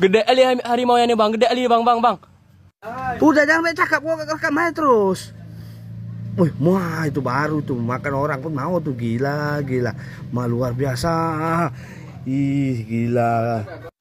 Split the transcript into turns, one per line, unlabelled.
Gede ali harimau ini bang, gede ali bang bang bang.
Udah jangan cakap gua rekam aja terus. Wih, wah itu baru tuh makan orang pun mau tuh gila gila, mah luar biasa. Ih gila.